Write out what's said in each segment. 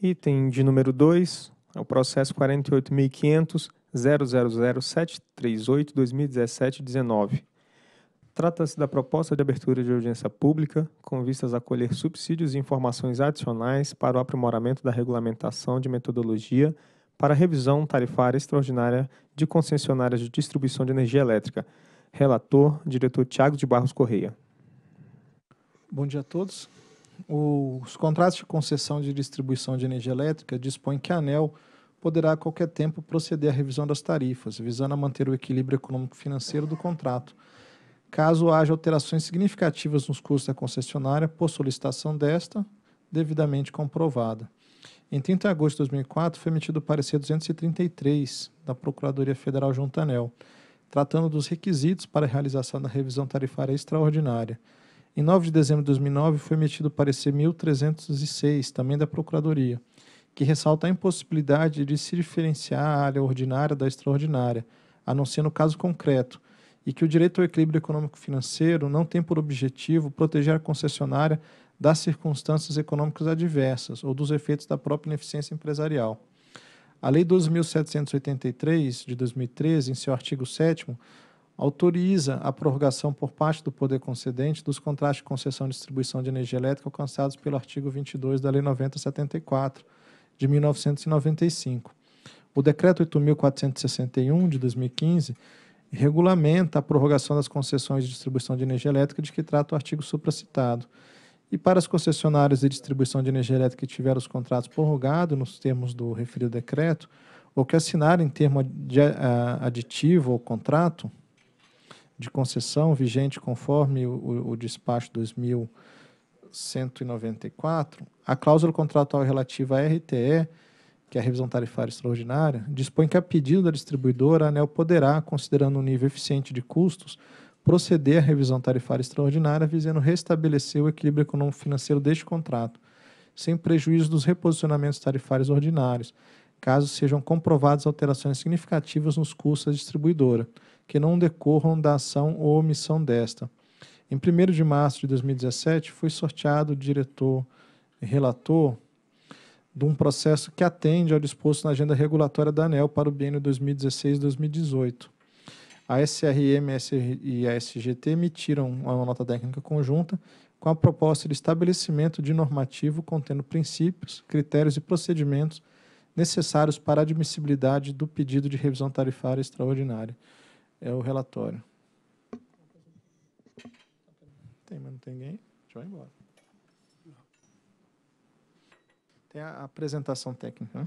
Item de número 2 é o processo 48.500.000738/2017-19. Trata-se da proposta de abertura de audiência pública com vistas a colher subsídios e informações adicionais para o aprimoramento da regulamentação de metodologia para revisão tarifária extraordinária de concessionárias de distribuição de energia elétrica. Relator, diretor Tiago de Barros Correia. Bom dia a todos os contratos de concessão de distribuição de energia elétrica dispõem que a ANEL poderá a qualquer tempo proceder à revisão das tarifas, visando a manter o equilíbrio econômico-financeiro do contrato. Caso haja alterações significativas nos custos da concessionária, por solicitação desta, devidamente comprovada. Em 30 de agosto de 2004, foi emitido o parecer 233 da Procuradoria Federal ANEL, tratando dos requisitos para a realização da revisão tarifária extraordinária. Em 9 de dezembro de 2009, foi emitido o parecer 1306, também da Procuradoria, que ressalta a impossibilidade de se diferenciar a área ordinária da extraordinária, a não ser no caso concreto, e que o direito ao equilíbrio econômico-financeiro não tem por objetivo proteger a concessionária das circunstâncias econômicas adversas ou dos efeitos da própria ineficiência empresarial. A Lei 12.783, de 2013, em seu artigo 7 autoriza a prorrogação por parte do poder concedente dos contratos de concessão e distribuição de energia elétrica alcançados pelo artigo 22 da Lei 9074 de 1995. O decreto 8461 de 2015 regulamenta a prorrogação das concessões de distribuição de energia elétrica de que trata o artigo supracitado. E para as concessionárias de distribuição de energia elétrica que tiveram os contratos prorrogados nos termos do referido decreto, ou que assinarem termo aditivo ou contrato, de concessão vigente conforme o, o despacho 2194, a cláusula contratual relativa à RTE, que é a revisão tarifária extraordinária, dispõe que a pedido da distribuidora, a ANEL poderá, considerando o um nível eficiente de custos, proceder à revisão tarifária extraordinária visando restabelecer o equilíbrio econômico-financeiro deste contrato, sem prejuízo dos reposicionamentos tarifários ordinários, caso sejam comprovadas alterações significativas nos custos da distribuidora, que não decorram da ação ou omissão desta. Em 1 de março de 2017, foi sorteado o diretor relator de um processo que atende ao disposto na agenda regulatória da ANEL para o biênio 2016-2018. A SRM e a SGT emitiram uma nota técnica conjunta com a proposta de estabelecimento de normativo contendo princípios, critérios e procedimentos necessários para a admissibilidade do pedido de revisão tarifária extraordinária. É o relatório. Tem, mas não tem ninguém? Deixa eu ir embora. Tem a apresentação técnica, né?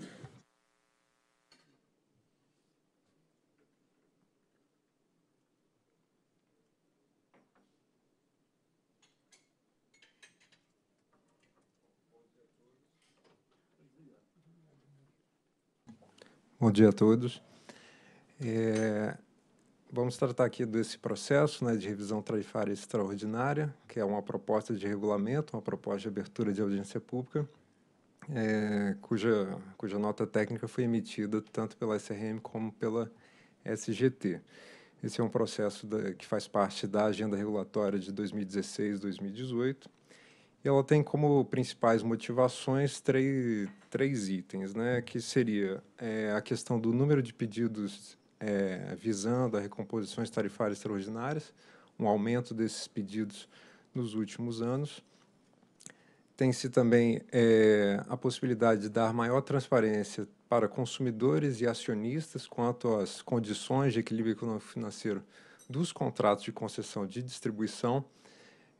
Bom dia a todos. É, vamos tratar aqui desse processo né, de revisão tarifária extraordinária, que é uma proposta de regulamento, uma proposta de abertura de audiência pública, é, cuja, cuja nota técnica foi emitida tanto pela SRM como pela SGT. Esse é um processo da, que faz parte da agenda regulatória de 2016-2018 ela tem como principais motivações três, três itens, né? que seria é, a questão do número de pedidos é, visando a recomposições tarifárias extraordinárias, um aumento desses pedidos nos últimos anos. Tem-se também é, a possibilidade de dar maior transparência para consumidores e acionistas quanto às condições de equilíbrio econômico financeiro dos contratos de concessão de distribuição,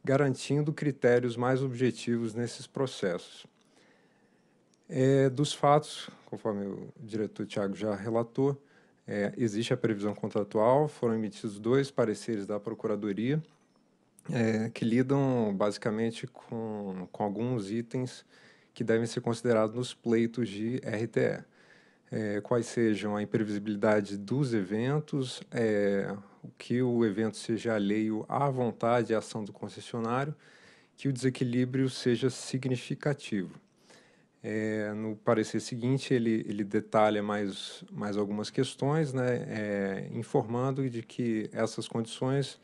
garantindo critérios mais objetivos nesses processos. É, dos fatos, conforme o diretor Tiago já relatou, é, existe a previsão contratual, foram emitidos dois pareceres da Procuradoria, é, que lidam basicamente com, com alguns itens que devem ser considerados nos pleitos de RTE é, quais sejam a imprevisibilidade dos eventos, é, que o evento seja alheio à vontade e à ação do concessionário, que o desequilíbrio seja significativo. É, no parecer seguinte, ele, ele detalha mais, mais algumas questões, né, é, informando de que essas condições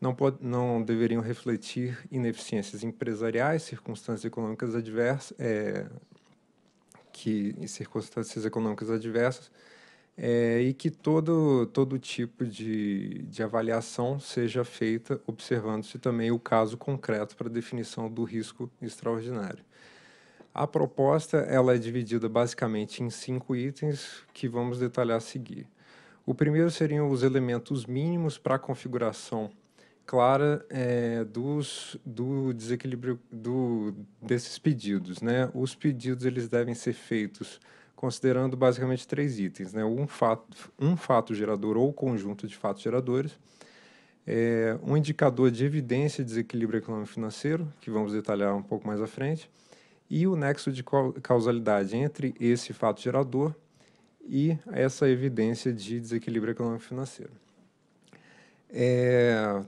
não, pode, não deveriam refletir ineficiências empresariais, circunstâncias econômicas adversas, é, que em circunstâncias econômicas adversas é, e que todo, todo tipo de, de avaliação seja feita observando-se também o caso concreto para definição do risco extraordinário. A proposta ela é dividida basicamente em cinco itens que vamos detalhar a seguir. O primeiro seriam os elementos mínimos para a configuração clara é, dos, do desequilíbrio do, desses pedidos. Né? Os pedidos eles devem ser feitos considerando basicamente três itens. Né? Um, fato, um fato gerador ou conjunto de fatos geradores, é, um indicador de evidência de desequilíbrio econômico-financeiro, que vamos detalhar um pouco mais à frente, e o nexo de causalidade entre esse fato gerador e essa evidência de desequilíbrio econômico-financeiro. É,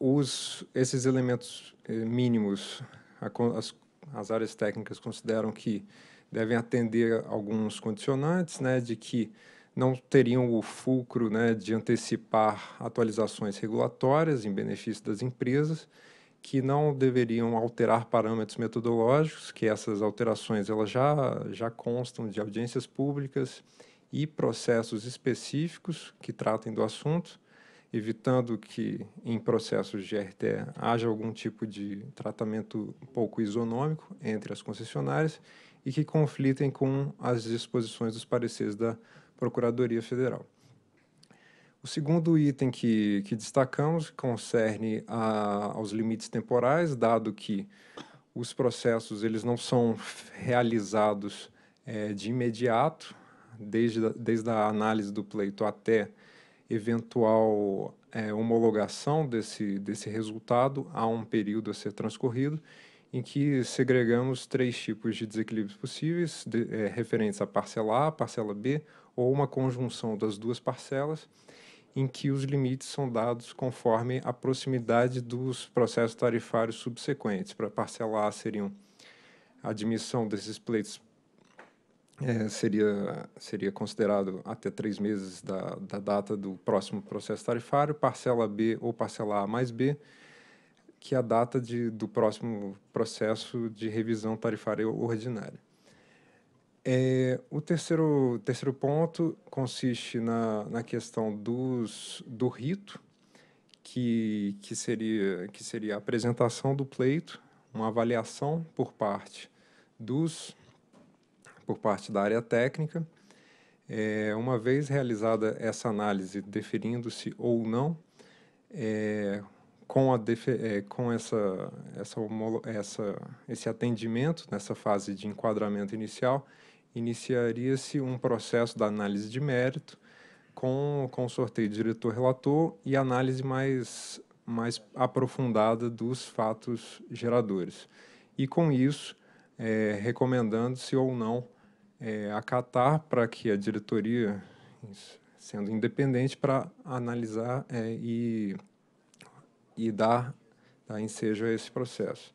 os, esses elementos eh, mínimos, a, as, as áreas técnicas consideram que devem atender alguns condicionantes, né, de que não teriam o fulcro né, de antecipar atualizações regulatórias em benefício das empresas, que não deveriam alterar parâmetros metodológicos, que essas alterações elas já, já constam de audiências públicas e processos específicos que tratem do assunto, evitando que em processos de RTE haja algum tipo de tratamento pouco isonômico entre as concessionárias e que conflitem com as disposições dos pareceres da Procuradoria Federal. O segundo item que, que destacamos concerne a, aos limites temporais, dado que os processos eles não são realizados é, de imediato, desde, desde a análise do pleito até eventual é, homologação desse, desse resultado, há um período a ser transcorrido em que segregamos três tipos de desequilíbrios possíveis, de, é, referentes à parcela A, parcela B ou uma conjunção das duas parcelas, em que os limites são dados conforme a proximidade dos processos tarifários subsequentes. Para parcela A seriam a admissão desses pleitos é, seria, seria considerado até três meses da, da data do próximo processo tarifário, parcela B ou parcela A mais B, que é a data de, do próximo processo de revisão tarifária ordinária. É, o terceiro, terceiro ponto consiste na, na questão dos, do rito, que, que, seria, que seria a apresentação do pleito, uma avaliação por parte dos por parte da área técnica. É, uma vez realizada essa análise, deferindo-se ou não, é, com, a é, com essa, essa, essa, esse atendimento nessa fase de enquadramento inicial, iniciaria-se um processo da análise de mérito com, com sorteio diretor-relator e análise mais, mais aprofundada dos fatos geradores. E com isso, é, recomendando-se ou não é, acatar para que a diretoria, sendo independente, para analisar é, e, e dar, dar ensejo a esse processo.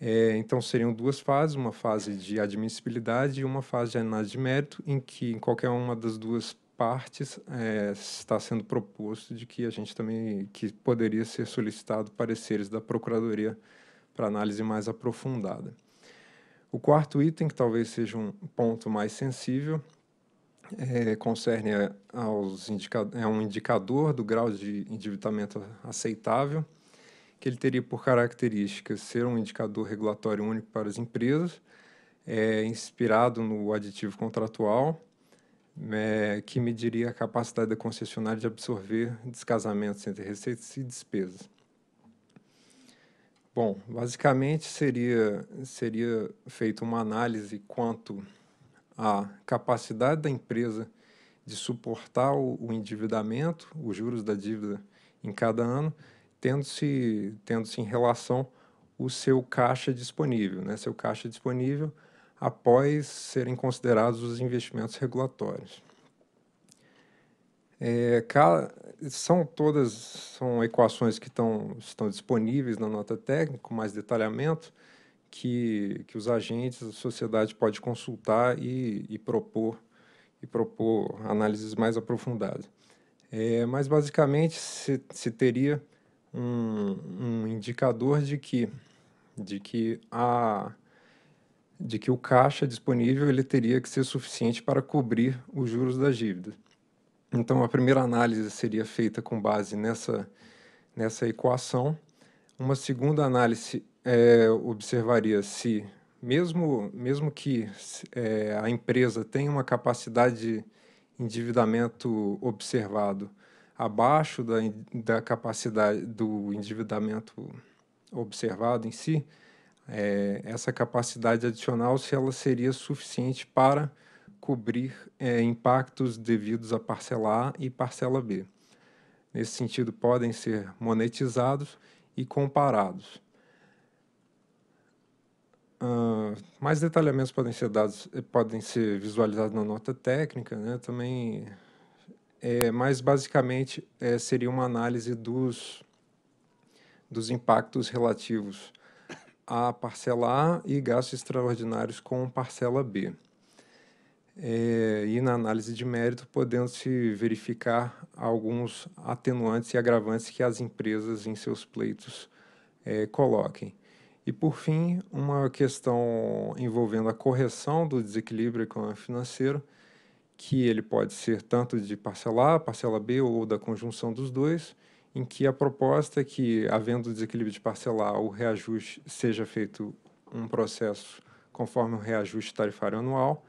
É, então, seriam duas fases, uma fase de admissibilidade e uma fase de análise de mérito, em que em qualquer uma das duas partes é, está sendo proposto de que a gente também que poderia ser solicitado pareceres da Procuradoria para análise mais aprofundada. O quarto item, que talvez seja um ponto mais sensível, é, concerne aos é um indicador do grau de endividamento aceitável, que ele teria por característica ser um indicador regulatório único para as empresas, é, inspirado no aditivo contratual, é, que mediria a capacidade da concessionária de absorver descasamentos entre receitas e despesas. Bom, basicamente seria, seria feita uma análise quanto à capacidade da empresa de suportar o, o endividamento, os juros da dívida em cada ano, tendo-se tendo -se em relação o seu caixa disponível, né? seu caixa disponível após serem considerados os investimentos regulatórios. É, são todas são equações que estão estão disponíveis na nota técnica, com mais detalhamento, que, que os agentes da sociedade pode consultar e, e propor e propor análises mais aprofundadas. É, mas, basicamente, se, se teria um, um, indicador de que, de, que a, de que o caixa disponível ele teria que ser suficiente para cobrir os juros da dívida então, a primeira análise seria feita com base nessa, nessa equação. Uma segunda análise é, observaria se, mesmo, mesmo que é, a empresa tenha uma capacidade de endividamento observado abaixo da, da capacidade do endividamento observado em si, é, essa capacidade adicional, se ela seria suficiente para cobrir é, impactos devidos à parcela A e parcela B. Nesse sentido, podem ser monetizados e comparados. Uh, mais detalhamentos podem ser dados, eh, podem ser visualizados na nota técnica, né? Também é, mas basicamente é, seria uma análise dos dos impactos relativos à parcela A e gastos extraordinários com parcela B. É, e na análise de mérito, podendo-se verificar alguns atenuantes e agravantes que as empresas em seus pleitos é, coloquem. E, por fim, uma questão envolvendo a correção do desequilíbrio econômico-financeiro, que ele pode ser tanto de parcela A, parcela B ou da conjunção dos dois, em que a proposta é que, havendo desequilíbrio de parcela A, o reajuste seja feito um processo conforme o reajuste tarifário anual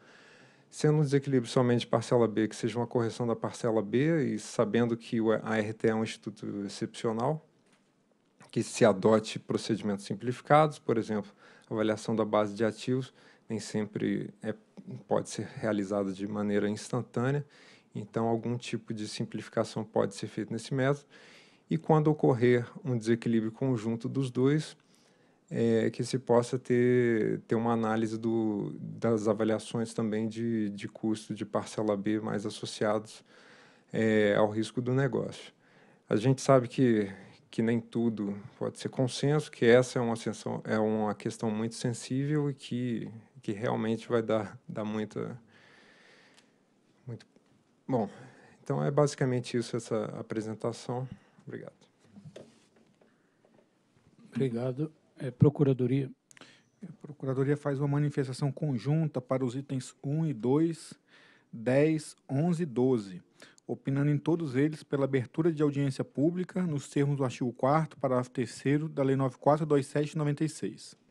sendo um desequilíbrio somente parcela B, que seja uma correção da parcela B, e sabendo que a ART é um instituto excepcional, que se adote procedimentos simplificados, por exemplo, avaliação da base de ativos, nem sempre é, pode ser realizada de maneira instantânea, então algum tipo de simplificação pode ser feito nesse método, e quando ocorrer um desequilíbrio conjunto dos dois, é, que se possa ter, ter uma análise do, das avaliações também de, de custo de parcela B mais associados é, ao risco do negócio. A gente sabe que, que nem tudo pode ser consenso, que essa é uma, ascensão, é uma questão muito sensível e que, que realmente vai dar, dar muita. Muito... Bom, então é basicamente isso essa apresentação. Obrigado. Obrigado é, Procuradoria? A é, Procuradoria faz uma manifestação conjunta para os itens 1 e 2, 10, 11 e 12, opinando em todos eles pela abertura de audiência pública nos termos do artigo 4º, parágrafo 3 da Lei 9427 96.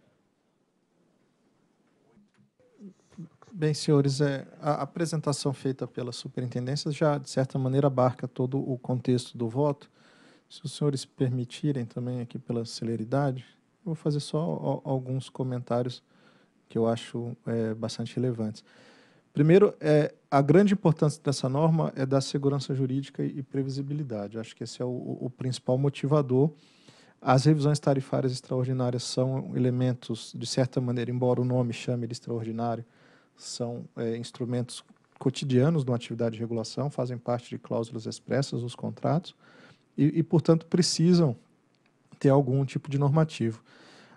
Bem, senhores, é, a apresentação feita pela superintendência já, de certa maneira, abarca todo o contexto do voto. Se os senhores permitirem também aqui pela celeridade, vou fazer só alguns comentários que eu acho é, bastante relevantes. Primeiro, é, a grande importância dessa norma é da segurança jurídica e previsibilidade. acho que esse é o, o principal motivador. As revisões tarifárias extraordinárias são elementos, de certa maneira, embora o nome chame de extraordinário, são é, instrumentos cotidianos de uma atividade de regulação, fazem parte de cláusulas expressas nos contratos e, e portanto, precisam ter algum tipo de normativo.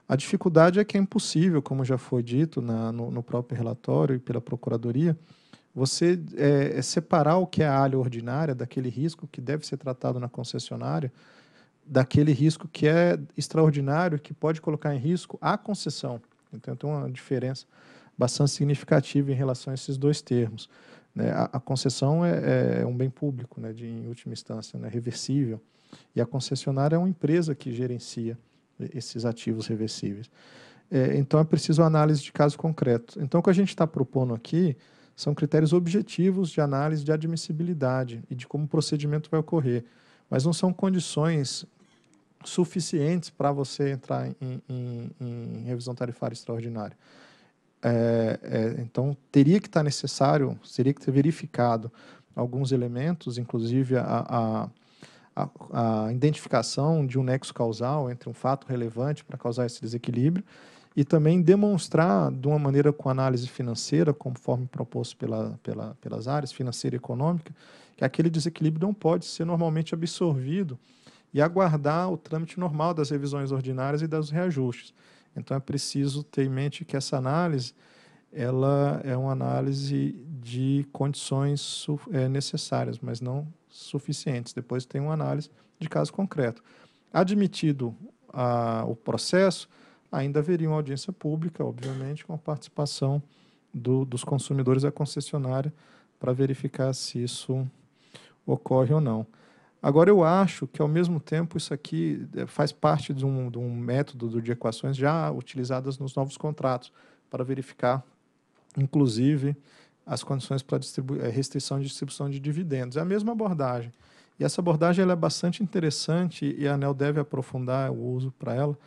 A dificuldade é que é impossível, como já foi dito na, no, no, próprio relatório e pela Procuradoria, você é, é, separar o que é a área ordinária daquele risco que deve ser tratado na concessionária, daquele risco que é extraordinário, que pode colocar em risco a concessão. Então, tem uma diferença bastante significativa em relação a esses dois termos. Né? A, a, concessão é, é, um bem público, né? de, em última instância, né? reversível e a concessionária é uma empresa que gerencia esses ativos reversíveis. É, então, é preciso análise de caso concreto. Então, o que a gente está propondo aqui são critérios objetivos de análise de admissibilidade e de como o procedimento vai ocorrer, mas não são condições suficientes para você entrar em, em, em, revisão tarifária extraordinária. É, é, então, teria que estar necessário, teria que ter verificado alguns elementos, inclusive a, a a, identificação de um nexo causal entre um fato relevante para causar esse desequilíbrio e também demonstrar de uma maneira com análise financeira, conforme proposto pela, pela, pelas áreas financeira e econômica, que aquele desequilíbrio não pode ser normalmente absorvido e aguardar o trâmite normal das revisões ordinárias e dos reajustes. Então é preciso ter em mente que essa análise ela é uma análise de condições é, necessárias, mas não suficientes. Depois tem uma análise de caso concreto. Admitido a, ah, o processo, ainda haveria uma audiência pública, obviamente, com a participação do, dos consumidores e da concessionária para verificar se isso ocorre ou não. Agora, eu acho que, ao mesmo tempo, isso aqui eh, faz parte de um, de um método de equações já utilizadas nos novos contratos para verificar, inclusive, as condições para eh, restrição de distribuição de dividendos. É a mesma abordagem. E essa abordagem ela é bastante interessante e a ANEL deve aprofundar o uso para ela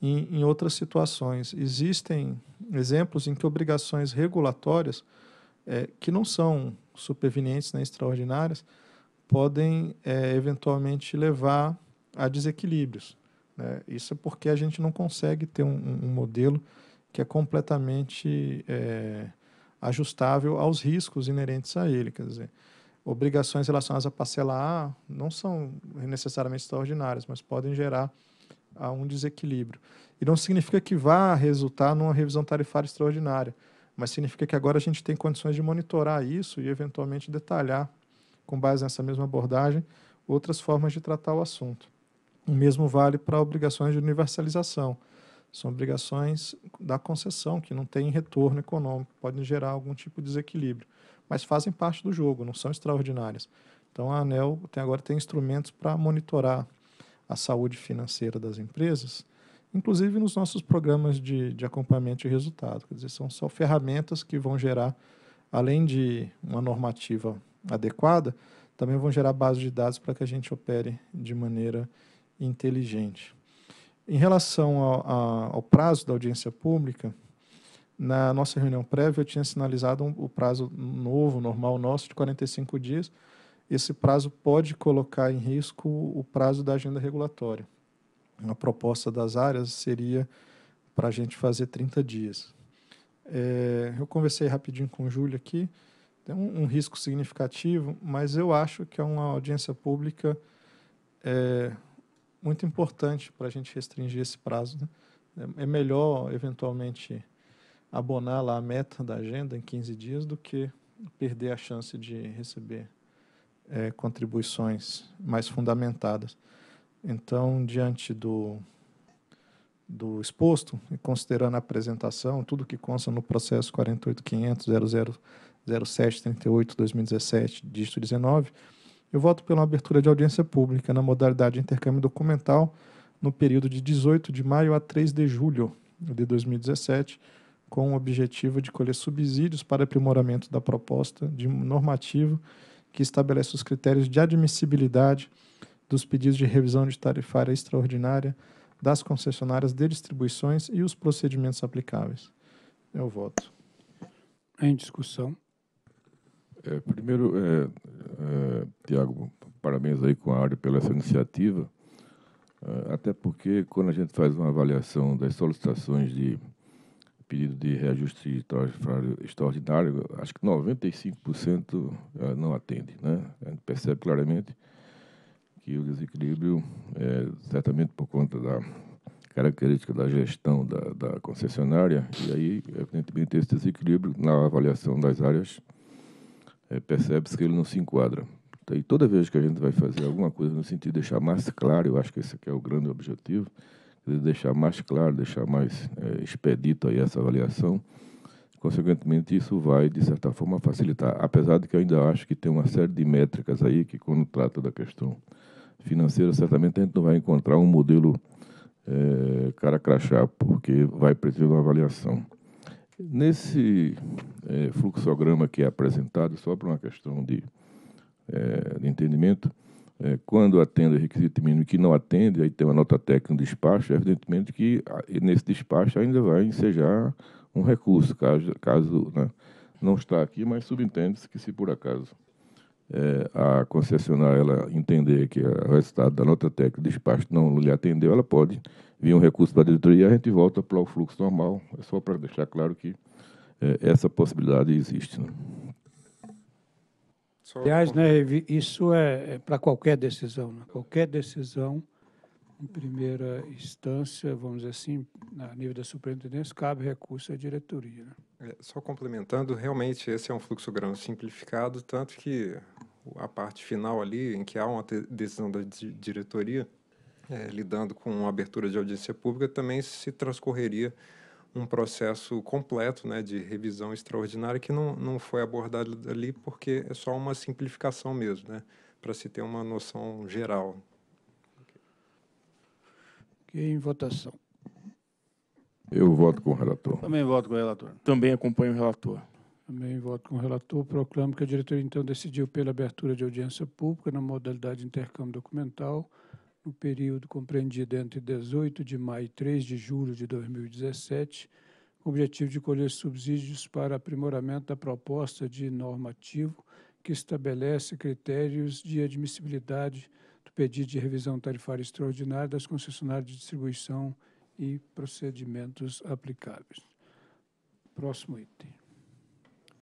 em, em outras situações. Existem exemplos em que obrigações regulatórias é, que não são supervenientes nem né, extraordinárias podem é, eventualmente levar a desequilíbrios. Né? Isso é porque a gente não consegue ter um, um modelo que é completamente é, ajustável aos riscos inerentes a ele. Quer dizer, obrigações relacionadas à parcela A não são necessariamente extraordinárias, mas podem gerar a um desequilíbrio. E não significa que vá resultar numa revisão tarifária extraordinária, mas significa que agora a gente tem condições de monitorar isso e eventualmente detalhar, com base nessa mesma abordagem, outras formas de tratar o assunto. O mesmo vale para obrigações de universalização. São obrigações da concessão, que não têm retorno econômico, podem gerar algum tipo de desequilíbrio, mas fazem parte do jogo, não são extraordinárias. Então, a ANEL tem, agora tem instrumentos para monitorar a saúde financeira das empresas, inclusive nos nossos programas de, de acompanhamento de resultado. Quer dizer, são só ferramentas que vão gerar, além de uma normativa adequada, também vão gerar base de dados para que a gente opere de maneira inteligente. Em relação ao, ao, prazo da audiência pública, na nossa reunião prévia eu tinha sinalizado um, o prazo novo, normal nosso, de 45 dias. Esse prazo pode colocar em risco o prazo da agenda regulatória. A proposta das áreas seria para a gente fazer 30 dias. É, eu conversei rapidinho com o Júlio aqui, tem um, um risco significativo, mas eu acho que é uma audiência pública é, muito importante para a gente restringir esse prazo. Né? É, é melhor, eventualmente, abonar lá a meta da agenda em 15 dias do que perder a chance de receber é, contribuições mais fundamentadas. Então, diante do, do exposto, e considerando a apresentação, tudo que consta no processo 48500 000738 2017, dígito 19, eu voto pela abertura de audiência pública na modalidade intercâmbio documental no período de 18 de maio a 3 de julho de 2017, com o objetivo de colher subsídios para aprimoramento da proposta de normativo que estabelece os critérios de admissibilidade dos pedidos de revisão de tarifária extraordinária das concessionárias de distribuições e os procedimentos aplicáveis. Eu voto. Em discussão. É, primeiro, é, é, Tiago, parabéns aí com a área pela essa iniciativa, é, até porque quando a gente faz uma avaliação das solicitações de pedido de reajuste extraordinário, acho que 95% é, não atende. Né? A gente percebe claramente que o desequilíbrio, é, certamente por conta da característica da gestão da, da concessionária, e aí, evidentemente, esse desequilíbrio na avaliação das áreas é, percebe-se que ele não se enquadra. Então, e toda vez que a gente vai fazer alguma coisa no sentido de deixar mais claro, eu acho que esse aqui é o grande objetivo, deixar mais claro, deixar mais é, expedito aí essa avaliação, consequentemente isso vai, de certa forma, facilitar. Apesar de que eu ainda acho que tem uma série de métricas aí que, quando trata da questão financeira, certamente a gente não vai encontrar um modelo é, cara crachá, porque vai precisar de uma avaliação. Nesse é, fluxograma que é apresentado, só para uma questão de, é, de entendimento, é, quando atende o requisito mínimo e que não atende, aí tem uma nota técnica, no despacho, evidentemente que nesse despacho ainda vai ensejar um recurso, caso, caso né, não está aqui, mas subentende-se que se por acaso é, a concessionária ela entender que o resultado da nota técnica de despacho não lhe atendeu, ela pode vir um recurso para a diretoria e a gente volta para o fluxo normal. É só para deixar claro que é, essa possibilidade existe. Né? Aliás, né, isso é, é, para qualquer decisão. Né? Qualquer decisão em primeira instância, vamos dizer assim, a nível da superintendência, cabe recurso à diretoria. Né? É, só complementando, realmente esse é um fluxograma simplificado, tanto que a parte final ali, em que há uma decisão da diretoria, é, lidando com a abertura de audiência pública, também se transcorreria um processo completo né, de revisão extraordinária que não, não foi abordado ali porque é só uma simplificação mesmo, né, para se ter uma noção geral é em votação. Eu voto com o relator. Também voto com o relator. Também acompanho o relator. Também voto com o relator. Proclamo que a diretoria, então, decidiu pela abertura de audiência pública na modalidade de intercâmbio documental no período compreendido entre 18 de maio e 3 de julho de 2017, com o objetivo de colher subsídios para aprimoramento da proposta de normativo que estabelece critérios de admissibilidade do pedido de revisão tarifária extraordinária das concessionárias de distribuição e procedimentos aplicáveis. Próximo item.